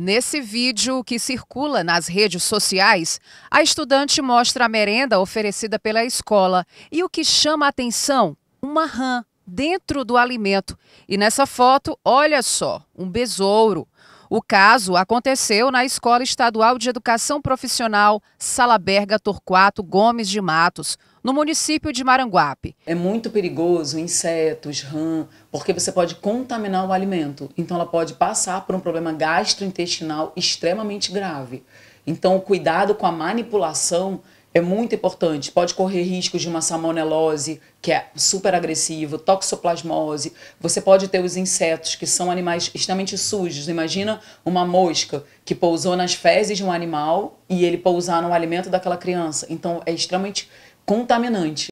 Nesse vídeo que circula nas redes sociais, a estudante mostra a merenda oferecida pela escola e o que chama a atenção, uma rã dentro do alimento. E nessa foto, olha só, um besouro. O caso aconteceu na Escola Estadual de Educação Profissional Salaberga Torquato Gomes de Matos, no município de Maranguape. É muito perigoso insetos, rã, porque você pode contaminar o alimento. Então ela pode passar por um problema gastrointestinal extremamente grave. Então o cuidado com a manipulação é muito importante. Pode correr risco de uma salmonelose, que é super agressivo, toxoplasmose. Você pode ter os insetos, que são animais extremamente sujos. Imagina uma mosca que pousou nas fezes de um animal e ele pousar no alimento daquela criança. Então, é extremamente contaminante.